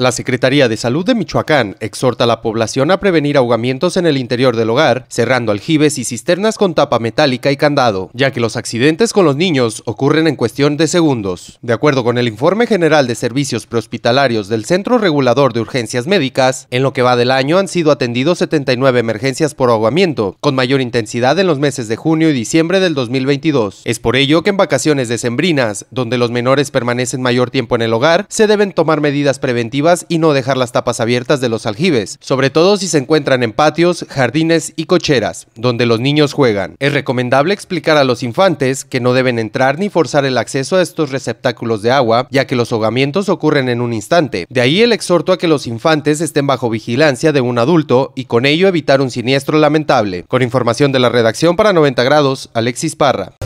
La Secretaría de Salud de Michoacán exhorta a la población a prevenir ahogamientos en el interior del hogar, cerrando aljibes y cisternas con tapa metálica y candado, ya que los accidentes con los niños ocurren en cuestión de segundos. De acuerdo con el Informe General de Servicios Prehospitalarios del Centro Regulador de Urgencias Médicas, en lo que va del año han sido atendidos 79 emergencias por ahogamiento, con mayor intensidad en los meses de junio y diciembre del 2022. Es por ello que en vacaciones decembrinas, donde los menores permanecen mayor tiempo en el hogar, se deben tomar medidas preventivas y no dejar las tapas abiertas de los aljibes, sobre todo si se encuentran en patios, jardines y cocheras, donde los niños juegan. Es recomendable explicar a los infantes que no deben entrar ni forzar el acceso a estos receptáculos de agua, ya que los ahogamientos ocurren en un instante. De ahí el exhorto a que los infantes estén bajo vigilancia de un adulto y con ello evitar un siniestro lamentable. Con información de la redacción para 90 grados, Alexis Parra.